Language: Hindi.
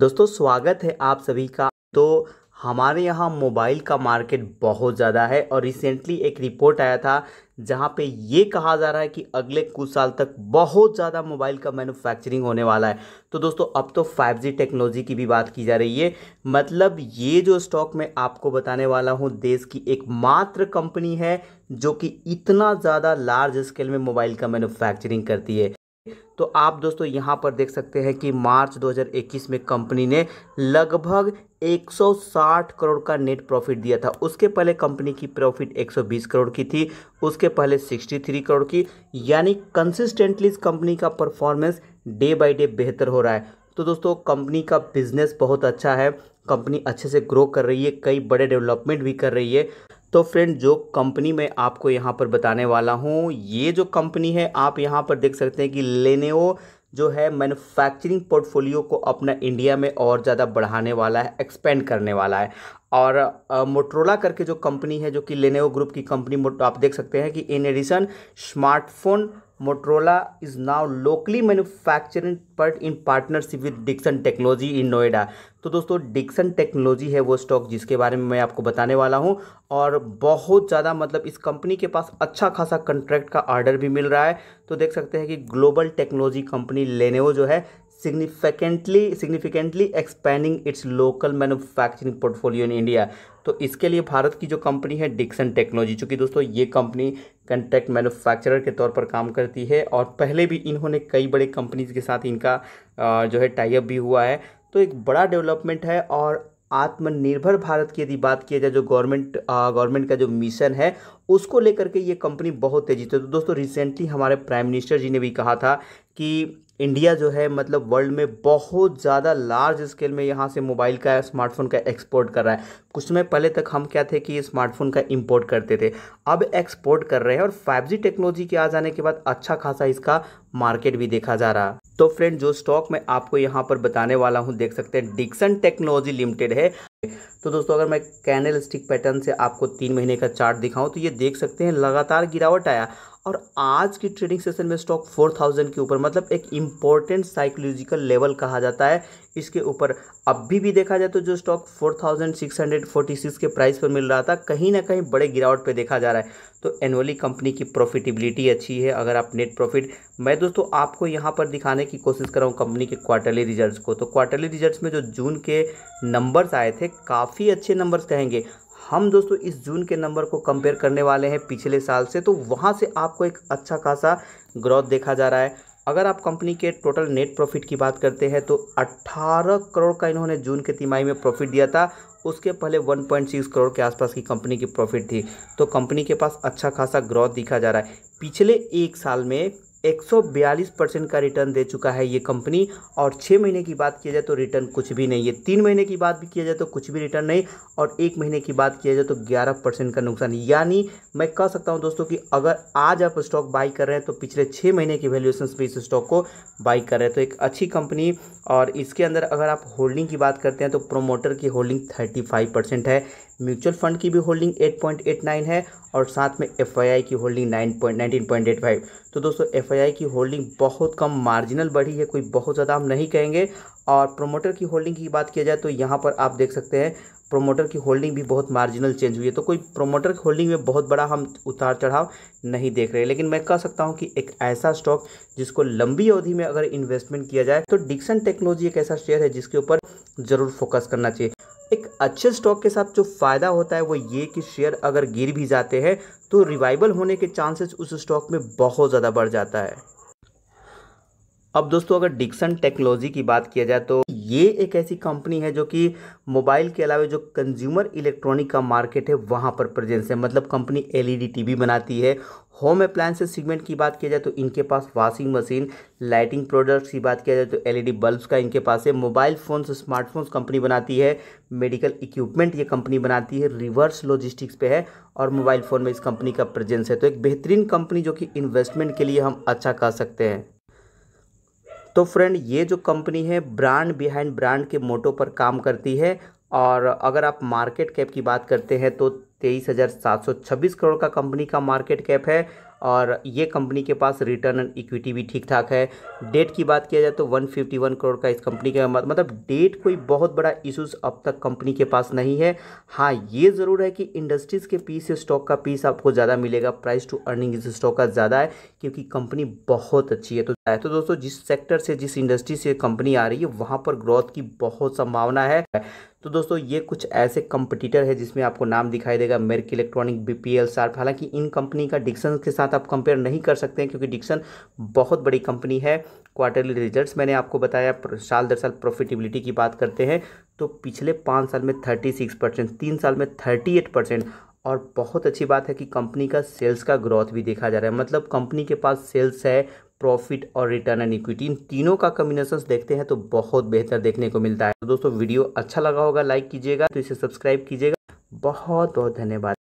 दोस्तों स्वागत है आप सभी का तो हमारे यहाँ मोबाइल का मार्केट बहुत ज़्यादा है और रिसेंटली एक रिपोर्ट आया था जहाँ पे ये कहा जा रहा है कि अगले कुछ साल तक बहुत ज़्यादा मोबाइल का मैन्युफैक्चरिंग होने वाला है तो दोस्तों अब तो 5G टेक्नोलॉजी की भी बात की जा रही है मतलब ये जो स्टॉक मैं आपको बताने वाला हूँ देश की एकमात्र कंपनी है जो कि इतना ज़्यादा लार्ज स्केल में मोबाइल का मैनुफैक्चरिंग करती है तो आप दोस्तों यहां पर देख सकते हैं कि मार्च 2021 में कंपनी ने लगभग 160 करोड़ का नेट प्रॉफिट दिया था उसके पहले कंपनी की प्रॉफिट 120 करोड़ की थी उसके पहले 63 करोड़ की यानी कंसिस्टेंटली इस कंपनी का परफॉर्मेंस डे बाय डे बेहतर हो रहा है तो दोस्तों कंपनी का बिजनेस बहुत अच्छा है कंपनी अच्छे से ग्रो कर रही है कई बड़े डेवलपमेंट भी कर रही है तो फ्रेंड जो कंपनी मैं आपको यहाँ पर बताने वाला हूँ ये जो कंपनी है आप यहाँ पर देख सकते हैं कि लेनेओ जो है मैन्युफैक्चरिंग पोर्टफोलियो को अपना इंडिया में और ज़्यादा बढ़ाने वाला है एक्सपेंड करने वाला है और मोटरोला uh, करके जो कंपनी है जो कि लेनेओ ग्रुप की कंपनी आप देख सकते हैं कि in edition smartphone Motorola is now locally manufacturing part in partnership with Dixon technology in Noida तो दोस्तों डिक्सन टेक्नोलॉजी है वो स्टॉक जिसके बारे में मैं आपको बताने वाला हूँ और बहुत ज़्यादा मतलब इस कंपनी के पास अच्छा खासा कंट्रैक्ट का ऑर्डर भी मिल रहा है तो देख सकते हैं कि ग्लोबल टेक्नोलॉजी कंपनी लेनेवो जो है significantly significantly expanding its local manufacturing portfolio in India तो इसके लिए भारत की जो कंपनी है डिक्सन टेक्नोलॉजी चूँकि दोस्तों ये कंपनी कंटेक्ट मैन्युफैक्चरर के तौर पर काम करती है और पहले भी इन्होंने कई बड़े कंपनीज के साथ इनका जो है टाइप भी हुआ है तो एक बड़ा डेवलपमेंट है और आत्मनिर्भर भारत की यदि बात किया जाए जो गवर्नमेंट गवर्नमेंट का जो मिशन है उसको लेकर के ये कंपनी बहुत तेज़ी से तो दोस्तों रिसेंटली हमारे प्राइम मिनिस्टर जी ने भी कहा था कि इंडिया जो है मतलब वर्ल्ड में बहुत ज़्यादा लार्ज स्केल में यहाँ से मोबाइल का स्मार्टफोन का एक्सपोर्ट कर रहा है कुछ समय पहले तक हम क्या थे कि स्मार्टफोन का इंपोर्ट करते थे अब एक्सपोर्ट कर रहे हैं और 5G टेक्नोलॉजी के आ जाने के बाद अच्छा खासा इसका मार्केट भी देखा जा रहा तो फ्रेंड जो स्टॉक मैं आपको यहाँ पर बताने वाला हूँ देख सकते हैं डिक्सन टेक्नोलॉजी लिमिटेड है तो दोस्तों अगर मैं कैनल स्टिक पैटर्न से आपको तीन महीने का चार्ट दिखाऊं तो ये देख सकते हैं लगातार गिरावट आया और आज की ट्रेडिंग सेशन में स्टॉक 4000 के ऊपर मतलब एक इम्पॉर्टेंट साइकोलॉजिकल लेवल कहा जाता है इसके ऊपर अभी भी देखा जाए तो जो स्टॉक 4646 के प्राइस पर मिल रहा था कहीं ना कहीं बड़े गिरावट पे देखा जा रहा है तो एनुअली कंपनी की प्रॉफिटेबिलिटी अच्छी है अगर आप नेट प्रॉफिट मैं दोस्तों आपको यहाँ पर दिखाने की कोशिश कर रहा हूँ कंपनी के क्वार्टरली रिजल्ट को तो क्वार्टरली रिजल्ट में जो जून के नंबर्स आए थे काफ़ी अच्छे नंबर्स कहेंगे हम दोस्तों इस जून के नंबर को कंपेयर करने वाले हैं पिछले साल से तो वहाँ से आपको एक अच्छा खासा ग्रोथ देखा जा रहा है अगर आप कंपनी के टोटल नेट प्रॉफिट की बात करते हैं तो 18 करोड़ का इन्होंने जून के तिमाही में प्रॉफिट दिया था उसके पहले 1.6 करोड़ के आसपास की कंपनी की प्रॉफिट थी तो कंपनी के पास अच्छा खासा ग्रोथ दिखा जा रहा है पिछले एक साल में 142 परसेंट का रिटर्न दे चुका है ये कंपनी और छः महीने की बात किया जाए तो रिटर्न कुछ भी नहीं है तीन महीने की बात भी किया जाए तो कुछ भी रिटर्न नहीं और एक महीने की बात किया जाए तो 11 परसेंट का नुकसान यानी मैं कह सकता हूँ दोस्तों कि अगर आज आप स्टॉक बाई कर रहे हैं तो पिछले छः महीने की वैल्यूएशन पर इस स्टॉक को बाई कर रहे हैं तो एक अच्छी कंपनी और इसके अंदर अगर आप होल्डिंग की बात करते हैं तो प्रोमोटर की होल्डिंग थर्टी है म्यूचुअल फंड की भी होल्डिंग 8.89 है और साथ में एफ की होल्डिंग 9.19.85 तो दोस्तों एफ की होल्डिंग बहुत कम मार्जिनल बढ़ी है कोई बहुत ज़्यादा हम नहीं कहेंगे और प्रोमोटर की होल्डिंग की बात किया जाए तो यहाँ पर आप देख सकते हैं प्रोमोटर की होल्डिंग भी बहुत मार्जिनल चेंज हुई है तो कोई प्रोमोटर की होल्डिंग में बहुत बड़ा हम उतार चढ़ाव नहीं देख रहे लेकिन मैं कह सकता हूं कि एक ऐसा स्टॉक जिसको लंबी अवधि में अगर इन्वेस्टमेंट किया जाए तो डिक्सन टेक्नोलॉजी एक ऐसा शेयर है जिसके ऊपर ज़रूर फोकस करना चाहिए एक अच्छे स्टॉक के साथ जो फ़ायदा होता है वो ये कि शेयर अगर गिर भी जाते हैं तो रिवाइवल होने के चांसेस उस स्टॉक में बहुत ज़्यादा बढ़ जाता है अब दोस्तों अगर डिक्सन टेक्नोलॉजी की बात किया जाए तो ये एक ऐसी कंपनी है जो कि मोबाइल के अलावा जो कंज्यूमर इलेक्ट्रॉनिक का मार्केट है वहाँ पर प्रेजेंस है मतलब कंपनी एलईडी टीवी बनाती है होम अप्लायंसेस सेगमेंट की बात किया जाए तो इनके पास वॉशिंग मशीन लाइटिंग प्रोडक्ट्स की बात किया जाए तो एलईडी बल्ब्स e का इनके पास है मोबाइल फ़ोन्स स्मार्टफोन्स कंपनी बनाती है मेडिकल इक्विपमेंट ये कंपनी बनाती है रिवर्स लॉजिस्टिक्स पे है और मोबाइल फ़ोन में इस कंपनी का प्रेजेंस है तो एक बेहतरीन कंपनी जो कि इन्वेस्टमेंट के लिए हम अच्छा कह सकते हैं तो फ्रेंड ये जो कंपनी है ब्रांड बिहाइंड ब्रांड के मोटो पर काम करती है और अगर आप मार्केट कैप की बात करते हैं तो तेईस हज़ार सात सौ छब्बीस करोड़ का कंपनी का मार्केट कैप है और ये कंपनी के पास रिटर्न एंड इक्विटी भी ठीक ठाक है डेट की बात किया जाए तो 151 करोड़ का इस कंपनी का मतलब डेट कोई बहुत बड़ा इशूज़ अब तक कंपनी के पास नहीं है हाँ ये ज़रूर है कि इंडस्ट्रीज़ के पीस स्टॉक का पीस आपको ज़्यादा मिलेगा प्राइस टू अर्निंग इस स्टॉक का ज़्यादा है क्योंकि कंपनी बहुत अच्छी है तो तो दोस्तों जिस सेक्टर से जिस इंडस्ट्री से कंपनी आ रही है वहाँ पर ग्रोथ की बहुत संभावना है तो दोस्तों ये कुछ ऐसे कंपटीटर है जिसमें आपको नाम दिखाई देगा मेरिक इलेक्ट्रॉनिक बी पी एल शार्प हालांकि इन कंपनी का डिक्सन के साथ आप कंपेयर नहीं कर सकते हैं क्योंकि डिक्सन बहुत बड़ी कंपनी है क्वार्टरली रिजल्ट्स मैंने आपको बताया साल दर साल प्रॉफिटेबिलिटी की बात करते हैं तो पिछले पाँच साल में थर्टी सिक्स परसेंट तीन साल में थर्टी एट परसेंट और बहुत अच्छी बात है कि कंपनी का सेल्स का ग्रोथ भी देखा जा रहा है मतलब कंपनी के पास सेल्स है प्रॉफिट और रिटर्न एंड इक्विटी इन तीनों का कम्बिनेशन देखते हैं तो बहुत बेहतर देखने को मिलता है तो दोस्तों वीडियो अच्छा लगा होगा लाइक कीजिएगा तो इसे सब्सक्राइब कीजिएगा बहुत बहुत धन्यवाद